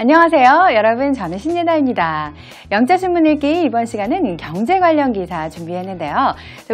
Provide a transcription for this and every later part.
안녕하세요. 여러분 저는 신예나입니다. 영자신문 읽기 이번 시간은 경제 관련 기사 준비했는데요.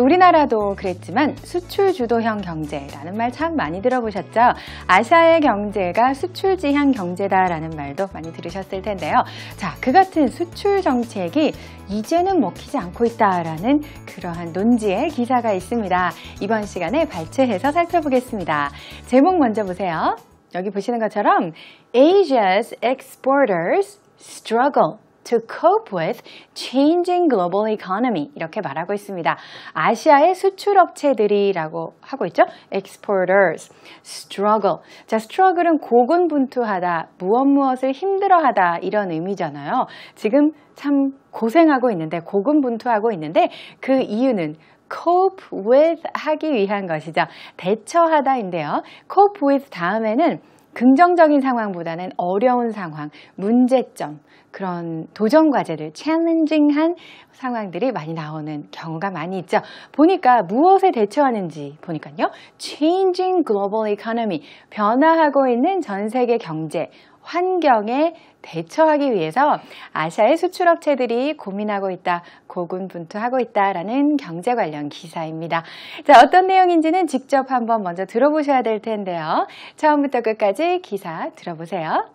우리나라도 그랬지만 수출 주도형 경제라는 말 참 많이 들어보셨죠? 아시아의 경제가 수출지향 경제다라는 말도 많이 들으셨을 텐데요. 자, 그 같은 수출 정책이 이제는 먹히지 않고 있다라는 그러한 논지의 기사가 있습니다. 이번 시간에 발췌해서 살펴보겠습니다. 제목 먼저 보세요. 여기 보시는 것처럼 Asia's exporters struggle to cope with changing global economy 이렇게 말하고 있습니다. 아시아의 수출 업체들이라고 하고 있죠. exporters struggle. 자, struggle은 고군분투하다, 무엇 무엇을 힘들어하다 이런 의미잖아요. 지금 참 고생하고 있는데 고군분투하고 있는데 그 이유는 cope with 하기 위한 것이죠. 대처하다인데요. cope with 다음에는 긍정적인 상황보다는 어려운 상황, 문제점, 그런 도전 과제를 챌린징한 상황들이 많이 나오는 경우가 많이 있죠. 보니까 무엇에 대처하는지 보니까요. changing global economy, 변화하고 있는 전 세계 경제, 환경에 대처하기 위해서 아시아의 수출업체들이 고민하고 있다, 고군분투하고 있다라는 경제 관련 기사입니다. 자, 어떤 내용인지는 직접 한번 먼저 들어보셔야 될 텐데요. 처음부터 끝까지 기사 들어보세요.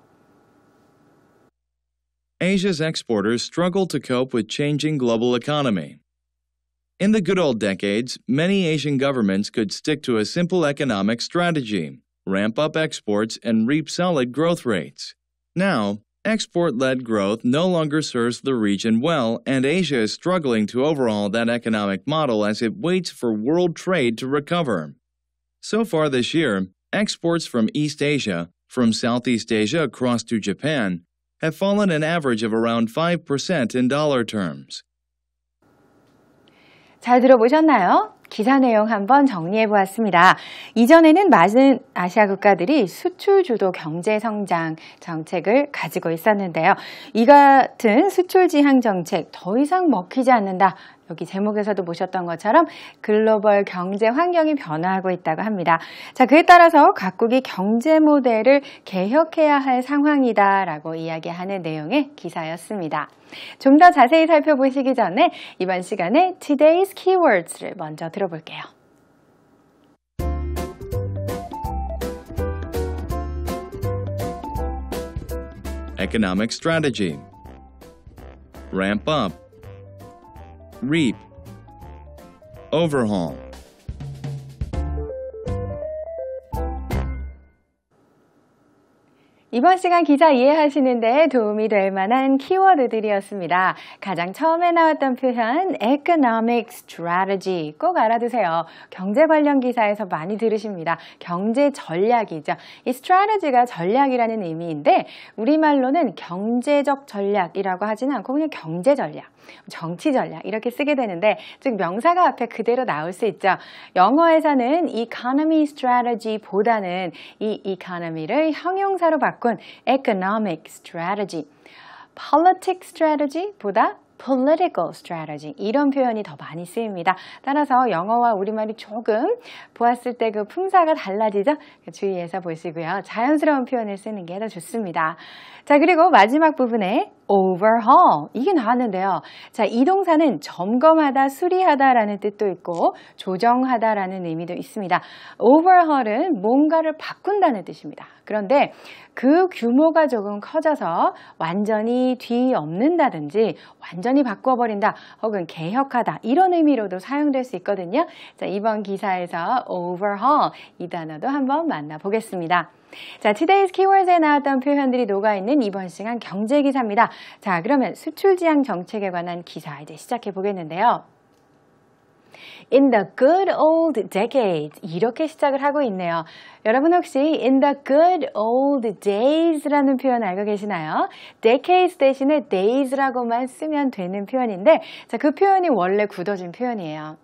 Asia's exporters struggle to cope with changing global economy. In the good old decades, many Asian governments could stick to a simple economic strategy ramp up exports, and reap solid growth rates. Now, export led growth no longer serves the region well, and Asia is struggling to overhaul that economic model as it waits for world trade to recover. So far this year, exports from East Asia, from Southeast Asia across to Japan, have fallen an average of around 5% in dollar terms. 잘 들어보셨나요? 기사 내용 한번 정리해 보았습니다. 이전에는 많은 아시아 국가들이 수출 주도 경제 성장 정책을 가지고 있었는데요. 이 같은 수출 지향 정책 더 이상 먹히지 않는다. 여기 제목에서도 보셨던 것처럼 글로벌 경제 환경이 변화하고 있다고 합니다. 자, 그에 따라서 각국이 경제 모델을 개혁해야 할 상황이다라고 이야기하는 내용의 기사였습니다. 좀 더 자세히 살펴보시기 전에 이번 시간에 Today's Keywords를 먼저 들어볼게요. Economic s t r a reap overhaul 이번 시간 기자 이해하시는 데 도움이 될 만한 키워드들이었습니다. 가장 처음에 나왔던 표현 economic strategy 꼭 알아두세요. 경제 관련 기사에서 많이 들으십니다. 경제 전략이죠. 이 strategy가 전략이라는 의미인데 우리말로는 경제적 전략이라고 하지는 않고 그냥 경제 전략. 정치 전략 이렇게 쓰게 되는데 즉 명사가 앞에 그대로 나올 수 있죠. 영어에서는 economy strategy보다는 이 economy를 형용사로 바꾼 economic strategy, politic strategy보다 political strategy 이런 표현이 더 많이 쓰입니다. 따라서 영어와 우리말이 조금 보았을 때 그 품사가 달라지죠? 그 주의해서 보시고요. 자연스러운 표현을 쓰는 게 더 좋습니다. 자, 그리고 마지막 부분에 overhaul 이게 나왔는데요. 자, 이 동사는 점검하다, 수리하다라는 뜻도 있고 조정하다라는 의미도 있습니다. overhaul은 뭔가를 바꾼다는 뜻입니다. 그런데 그 규모가 조금 커져서 완전히 뒤엎는다든지 완전히 바꿔버린다 혹은 개혁하다 이런 의미로도 사용될 수 있거든요. 자, 이번 기사에서 overhaul 이 단어도 한번 만나보겠습니다. 자, Today's Keywords에 나왔던 표현들이 녹아있는 이번 시간 경제 기사입니다. 자, 그러면 수출 지향 정책에 관한 기사 이제 시작해 보겠는데요. In the good old decades 이렇게 시작을 하고 있네요. 여러분 혹시 in the good old days라는 표현 알고 계시나요? decades 대신에 days라고만 쓰면 되는 표현인데 자, 그 표현이 원래 굳어진 표현이에요.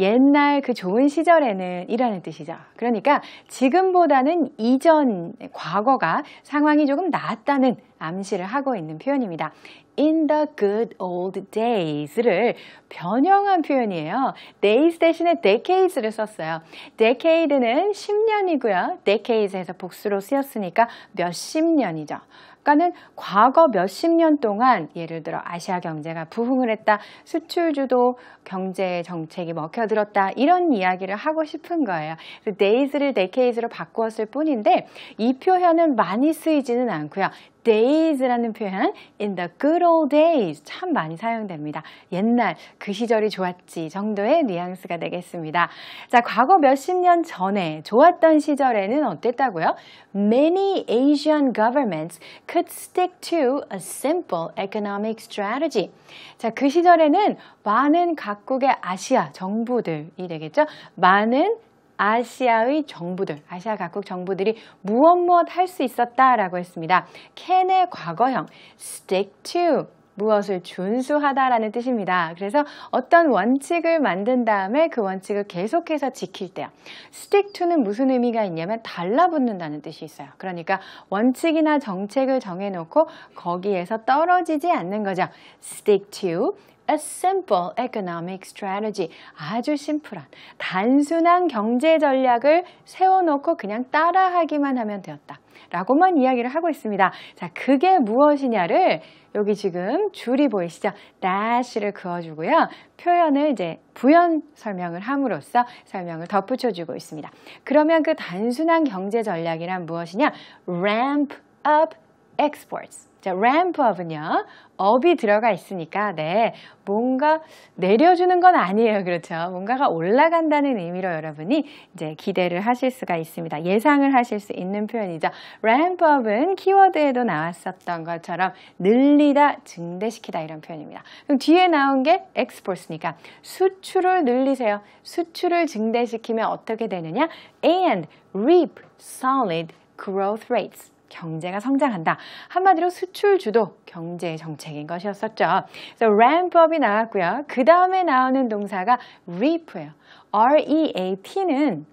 옛날 그 좋은 시절에는 이라는 뜻이죠. 그러니까 지금보다는 이전 과거가 상황이 조금 나았다는 암시를 하고 있는 표현입니다. In the good old days를 변형한 표현이에요. days 대신에 decades를 썼어요. decade는 10년이고요. decades에서 복수로 쓰였으니까 몇십 년이죠. 그러니까는 과거 몇십 년 동안 예를 들어 아시아 경제가 부흥을 했다, 수출주도 경제 정책이 먹혀들었다 이런 이야기를 하고 싶은 거예요. 데이즈를 데케이즈로 바꾸었을 뿐인데 이 표현은 많이 쓰이지는 않고요. days라는 표현 in the good old days 참 많이 사용됩니다. 옛날 그 시절이 좋았지 정도의 뉘앙스가 되겠습니다. 자, 과거 몇십 년 전에 좋았던 시절에는 어땠다고요? Many Asian governments could stick to a simple economic strategy. 자, 그 시절에는 많은 각국의 아시아 정부들이 되겠죠? 많은 아시아의 정부들, 아시아 각국 정부들이 무엇 무엇 할 수 있었다라고 했습니다. 캔의 과거형 stick to 무엇을 준수하다라는 뜻입니다. 그래서 어떤 원칙을 만든 다음에 그 원칙을 계속해서 지킬 때요. stick to는 무슨 의미가 있냐면 달라붙는다는 뜻이 있어요. 그러니까 원칙이나 정책을 정해놓고 거기에서 떨어지지 않는 거죠. stick to a simple economic strategy. 아주 심플한, 단순한 경제 전략을 세워놓고 그냥 따라하기만 하면 되었다. 라고만 이야기를 하고 있습니다. 자, 그게 무엇이냐를 여기 지금 줄이 보이시죠? dash를 그어주고요. 표현을 이제 부연 설명을 함으로써 설명을 덧붙여주고 있습니다. 그러면 그 단순한 경제 전략이란 무엇이냐? ramp up exports. 자, ramp of은요. 업이 들어가 있으니까 네, 뭔가 내려주는 건 아니에요. 그렇죠? 뭔가가 올라간다는 의미로 여러분이 이제 기대를 하실 수가 있습니다. 예상을 하실 수 있는 표현이죠. ramp up은 키워드에도 나왔었던 것처럼 늘리다, 증대시키다 이런 표현입니다. 그럼 뒤에 나온 게 export니까 수출을 늘리세요. 수출을 증대시키면 어떻게 되느냐? and reap solid growth rates. 경제가 성장한다. 한마디로 수출 주도 경제 정책인 것이었었죠. 그래서 ramp up이 나왔고요. 그 다음에 나오는 동사가 reap예요. r e a t 는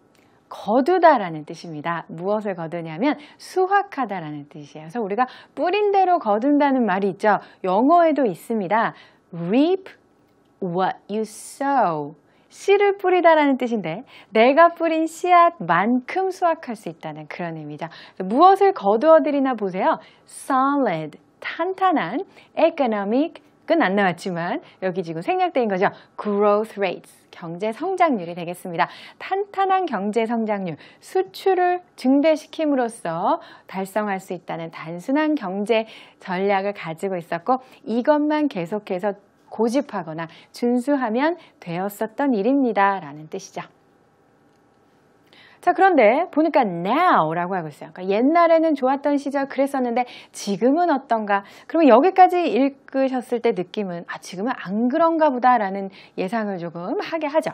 거두다라는 뜻입니다. 무엇을 거두냐면 수확하다라는 뜻이에요. 그래서 우리가 뿌린 대로 거둔다는 말이 있죠. 영어에도 있습니다. reap what you sow. 씨를 뿌리다라는 뜻인데 내가 뿌린 씨앗만큼 수확할 수 있다는 그런 의미죠. 무엇을 거두어들이나 보세요. solid, 탄탄한, economic, 끝안 나왔지만 여기 지금 생략된 거죠. growth rates, 경제 성장률이 되겠습니다. 탄탄한 경제 성장률, 수출을 증대시킴으로써 달성할 수 있다는 단순한 경제 전략을 가지고 있었고 이것만 계속해서 고집하거나 준수하면 되었었던 일입니다. 라는 뜻이죠. 자, 그런데 보니까 now라고 하고 있어요. 그러니까 옛날에는 좋았던 시절 그랬었는데 지금은 어떤가? 그러면 여기까지 읽으셨을 때 느낌은 아, 지금은 안 그런가 보다라는 예상을 조금 하게 하죠.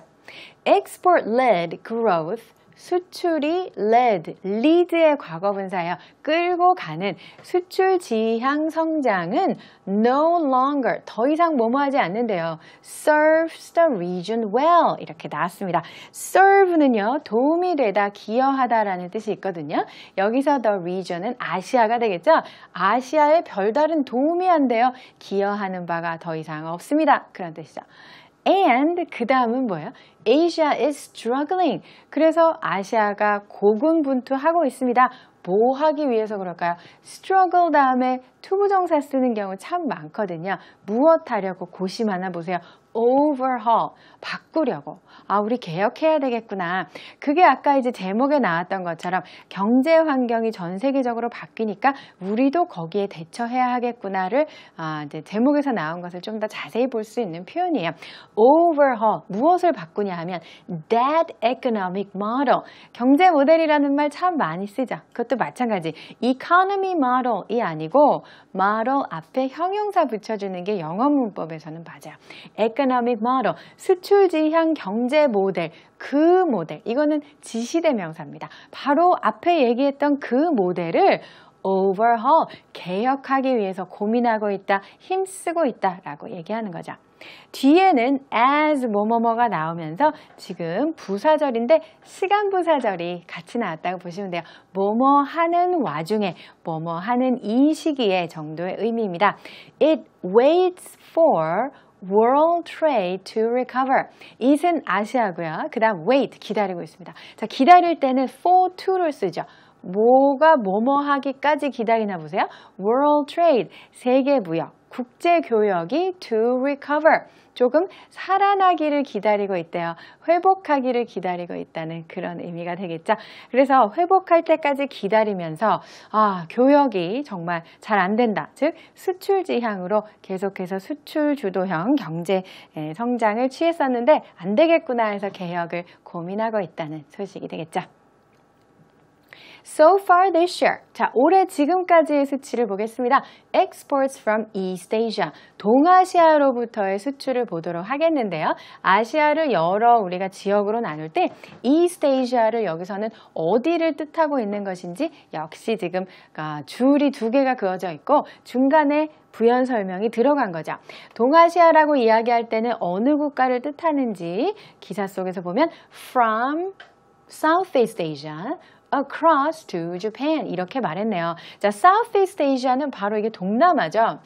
export led growth 수출이 led, lead의 과거분사예요. 끌고 가는 수출 지향 성장은 no longer, 더 이상 뭐뭐하지 않는데요. serves the region well 이렇게 나왔습니다. serve는요, 도움이 되다, 기여하다라는 뜻이 있거든요. 여기서 the region은 아시아가 되겠죠? 아시아에 별다른 도움이 안 돼요. 기여하는 바가 더 이상 없습니다. 그런 뜻이죠. And 그 다음은 뭐예요? Asia is struggling. 그래서 아시아가 고군분투하고 있습니다. 뭐 하기 위해서 그럴까요? struggle 다음에 투부정사 쓰는 경우 참 많거든요. 무엇 하려고 고심하나 보세요. overhaul, 바꾸려고. 아, 우리 개혁해야 되겠구나. 그게 아까 이제 제목에 나왔던 것처럼 경제 환경이 전 세계적으로 바뀌니까 우리도 거기에 대처해야 하겠구나를 아, 이제 제목에서 나온 것을 좀 더 자세히 볼 수 있는 표현이에요. overhaul, 무엇을 바꾸냐 하면 that economic model, 경제 모델이라는 말 참 많이 쓰죠. 그것도 마찬가지. economy model이 아니고 model 앞에 형용사 붙여주는 게 영어 문법에서는 맞아요. e c o n o m 수출 지향 경제 모델, 그 모델, 이거는 지시대명사입니다. 바로 앞에 얘기했던 그 모델을 overhaul, 개혁하기 위해서 고민하고 있다, 힘쓰고 있다 라고 얘기하는 거죠. 뒤에는 as 뭐뭐뭐가 나오면서 지금 부사절인데 시간 부사절이 같이 나왔다고 보시면 돼요. 뭐뭐 하는 와중에, 뭐뭐 하는 이 시기에 정도의 의미입니다. It waits for world trade to recover. it은 아시아고요. 그 다음 wait 기다리고 있습니다. 자 기다릴 때는 for to를 쓰죠. 뭐가 뭐뭐 하기까지 기다리나 보세요. world trade 세계 무역 국제 교역이 to recover 조금 살아나기를 기다리고 있대요. 회복하기를 기다리고 있다는 그런 의미가 되겠죠. 그래서 회복할 때까지 기다리면서 아, 교역이 정말 잘 안 된다. 즉 수출지향으로 계속해서 수출 주도형 경제 성장을 취했었는데 안 되겠구나 해서 개혁을 고민하고 있다는 소식이 되겠죠. So far this year. 자, 올해 지금까지의 수치를 보겠습니다. Exports from East Asia. 동아시아로부터의 수출을 보도록 하겠는데요. 아시아를 여러 우리가 지역으로 나눌 때 East Asia를 여기서는 어디를 뜻하고 있는 것인지 역시 지금 아, 줄이 두 개가 그어져 있고 중간에 부연 설명이 들어간 거죠. 동아시아라고 이야기할 때는 어느 국가를 뜻하는지 기사 속에서 보면 from Southeast Asia, across to Japan 이렇게 말했네요. 자, Southeast Asia는 바로 이게 동남아죠.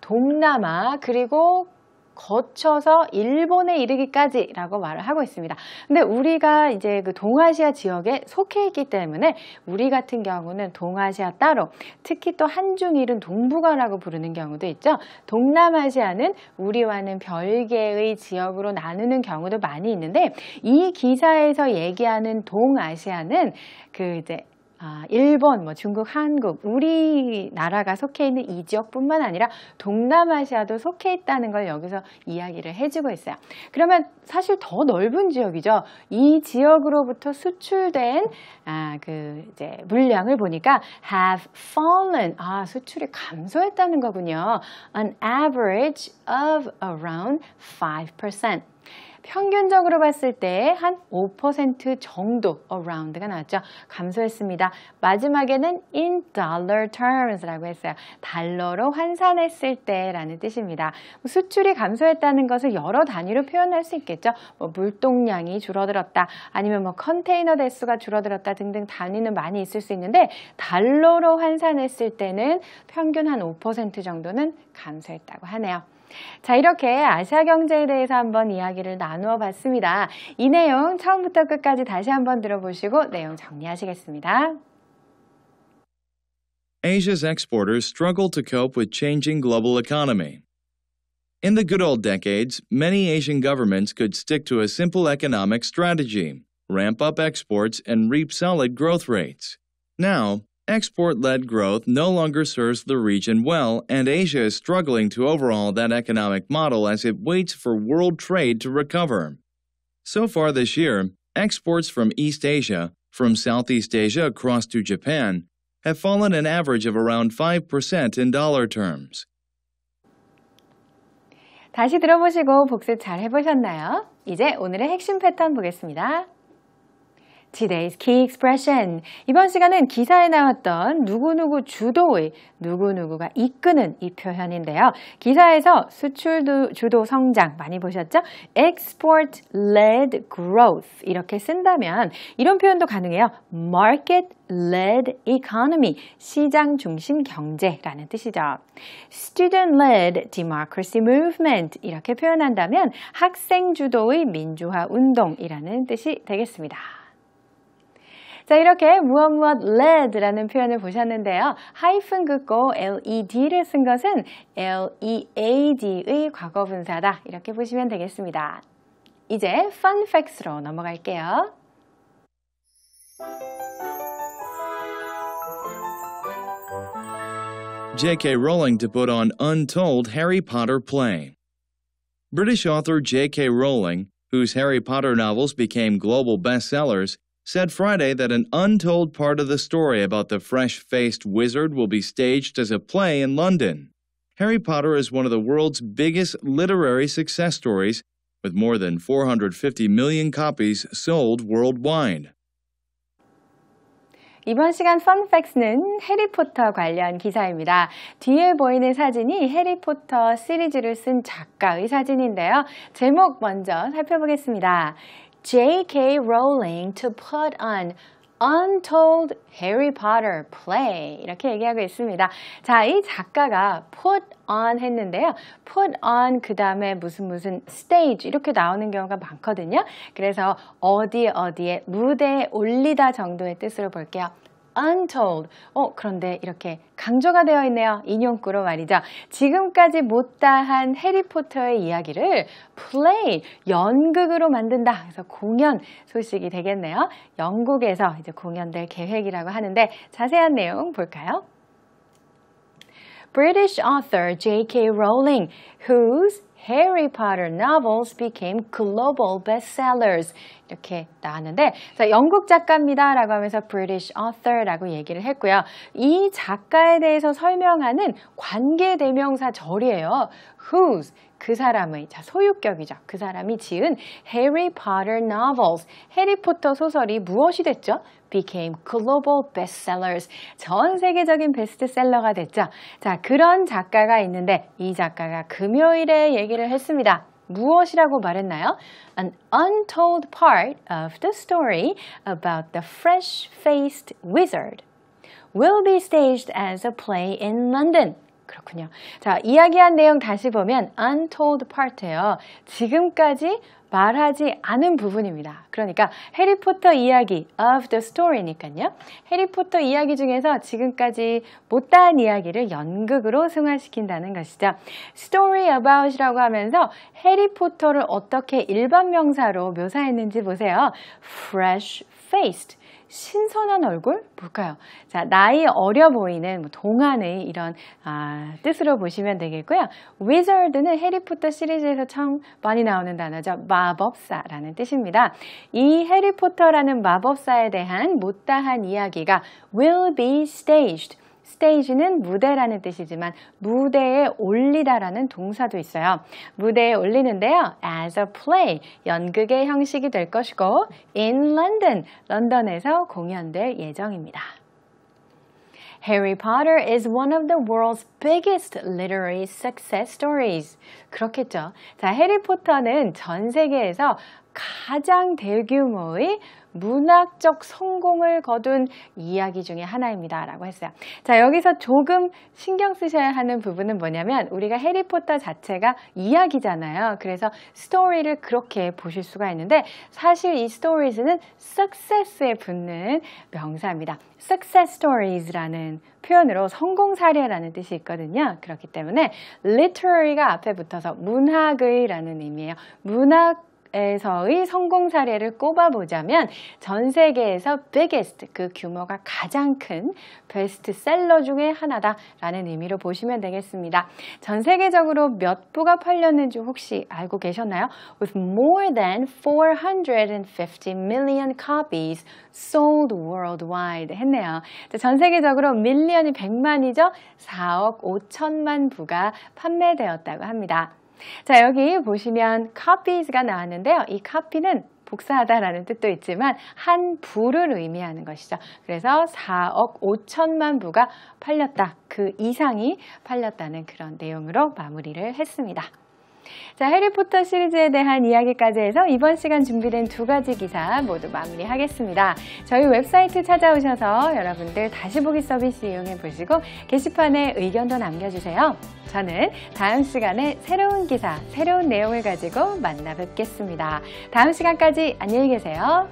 동남아 그리고 거쳐서 일본에 이르기까지라고 말을 하고 있습니다. 근데 우리가 이제 그 동아시아 지역에 속해 있기 때문에 우리 같은 경우는 동아시아 따로 특히 또 한중일은 동북아라고 부르는 경우도 있죠. 동남아시아는 우리와는 별개의 지역으로 나누는 경우도 많이 있는데 이 기사에서 얘기하는 동아시아는 그 이제 아, 일본, 뭐 중국, 한국, 우리나라가 속해 있는 이 지역뿐만 아니라 동남아시아도 속해 있다는 걸 여기서 이야기를 해주고 있어요. 그러면 사실 더 넓은 지역이죠. 이 지역으로부터 수출된 아, 그 이제 물량을 보니까 have fallen, 아 수출이 감소했다는 거군요. An average of around 5%. 평균적으로 봤을 때 한 5% 정도 around가 나왔죠. 감소했습니다. 마지막에는 in dollar terms라고 했어요. 달러로 환산했을 때라는 뜻입니다. 뭐 수출이 감소했다는 것을 여러 단위로 표현할 수 있겠죠. 뭐 물동량이 줄어들었다. 아니면 뭐 컨테이너 대수가 줄어들었다 등등 단위는 많이 있을 수 있는데 달러로 환산했을 때는 평균 한 5% 정도는 감소했다고 하네요. 자, 이렇게 아시아 경제에 대해서 한번 이야기를 나누어 봤습니다. 이 내용 처음부터 끝까지 다시 한번 들어보시고 내용 정리하시겠습니다. Asia's exporters struggle to cope with changing global economy. In the good old decades, many Asian governments could stick to a simple economic strategy ramp up exports and reap solid growth rates. Now, Export led growth no longer serves the region well, and Asia is struggling to overhaul that economic model as it waits for world trade to recover. So far this year, exports from East Asia, from Southeast Asia across to Japan, have fallen an average of around 5% in dollar terms. 다시 들어보시고 복습 잘 해보셨나요? 이제 오늘의 핵심 패턴 보겠습니다. Today's key expression. 이번 시간은 기사에 나왔던 누구누구 주도의 누구누구가 이끄는 이 표현인데요. 기사에서 수출 주도 성장 많이 보셨죠? export led growth 이렇게 쓴다면 이런 표현도 가능해요. market led economy 시장 중심 경제라는 뜻이죠. student led democracy movement 이렇게 표현한다면 학생 주도의 민주화 운동이라는 뜻이 되겠습니다. 자, 이렇게 무엇무엇 led라는 표현을 보셨는데요. 하이픈 긋고 led를 쓴 것은 lead의 과거 분사다. 이렇게 보시면 되겠습니다. 이제 fun facts로 넘어갈게요. J.K. Rowling to put on untold Harry Potter play. British author J.K. Rowling, whose Harry Potter novels became global bestsellers, said Friday that an untold part of the story about the fresh faced wizard will be staged as a play in London. Harry Potter is one of the world's biggest literary success stories, with more than 450 million copies sold worldwide. 이번 시간 펀팩스는 해리포터 관련 기사입니다. 뒤에 보이는 사진이 해리포터 시리즈를 쓴 작가의 사진인데요. 제목 먼저 살펴보겠습니다. J.K. Rowling to put on Untold Harry Potter Play 이렇게 얘기하고 있습니다. 자, 이 작가가 put on 했는데요. put on 그 다음에 무슨 무슨 stage 이렇게 나오는 경우가 많거든요. 그래서 어디 어디에 무대에 올리다 정도의 뜻으로 볼게요. untold. 어, 그런데 이렇게 강조가 되어 있네요. 인용구로 말이죠. 지금까지 못다한 해리포터의 이야기를 play, 연극으로 만든다. 그래서 공연 소식이 되겠네요. 영국에서 이제 공연될 계획이라고 하는데 자세한 내용 볼까요? British author J.K. Rowling, whose Harry Potter novels became global bestsellers. 이렇게 나왔는데 자, 영국 작가입니다 라고 하면서 British author라고 얘기를 했고요. 이 작가에 대해서 설명하는 관계대명사 절이에요. Whose, 그 사람의 자 소유격이죠. 그 사람이 지은 Harry Potter novels, 해리포터 소설이 무엇이 됐죠? became global bestsellers. 전 세계적인 베스트셀러가 됐죠. 자, 그런 작가가 있는데 이 작가가 금요일에 얘기를 했습니다. 무엇이라고 말했나요? An untold part of the story about the fresh-faced wizard will be staged as a play in London. 그렇군요. 자, 이야기한 내용 다시 보면 untold part예요. 지금까지 말하지 않은 부분입니다. 그러니까 해리포터 이야기 of the story니까요. 해리포터 이야기 중에서 지금까지 못다한 이야기를 연극으로 승화시킨다는 것이죠. story about이라고 하면서 해리포터를 어떻게 일반 명사로 묘사했는지 보세요. fresh faced 신선한 얼굴 뭘까요? 자, 나이 어려 보이는 뭐 동안의 이런 아, 뜻으로 보시면 되겠고요. wizard는 해리포터 시리즈에서 처음 많이 나오는 단어죠. 마법사라는 뜻입니다. 이 해리포터라는 마법사에 대한 못다한 이야기가 will be staged 스테이지는 무대라는 뜻이지만 무대에 올리다라는 동사도 있어요. 무대에 올리는데요. as a play, 연극의 형식이 될 것이고 in London, 런던에서 공연될 예정입니다. Harry Potter is one of the world's biggest literary success stories. 그렇겠죠. 자, 해리포터는 전 세계에서 가장 대규모의 문학적 성공을 거둔 이야기 중에 하나입니다. 라고 했어요. 자, 여기서 조금 신경 쓰셔야 하는 부분은 뭐냐면 우리가 해리포터 자체가 이야기잖아요. 그래서 스토리를 그렇게 보실 수가 있는데 사실 이 스토리즈는 success에 붙는 명사입니다. success stories라는 표현으로 성공 사례라는 뜻이 있거든요. 그렇기 때문에 literary가 앞에 붙어서 문학의라는 의미예요. 문학 에서의 성공 사례를 꼽아보자면 전 세계에서 biggest 그 규모가 가장 큰 베스트셀러 중에 하나다라는 의미로 보시면 되겠습니다. 전 세계적으로 몇 부가 팔렸는지 혹시 알고 계셨나요? With more than 450 million copies sold worldwide 했네요. 전 세계적으로 밀리언이 100만이죠? 4억 5천만 부가 판매되었다고 합니다. 자, 여기 보시면 copies가 나왔는데요. 이 copy는 복사하다라는 뜻도 있지만 한 부를 의미하는 것이죠. 그래서 4억 5천만 부가 팔렸다. 그 이상이 팔렸다는 그런 내용으로 마무리를 했습니다. 자, 해리포터 시리즈에 대한 이야기까지 해서 이번 시간 준비된 두 가지 기사 모두 마무리하겠습니다. 저희 웹사이트 찾아오셔서 여러분들 다시 보기 서비스 이용해 보시고 게시판에 의견도 남겨주세요. 저는 다음 시간에 새로운 기사, 새로운 내용을 가지고 만나 뵙겠습니다. 다음 시간까지 안녕히 계세요.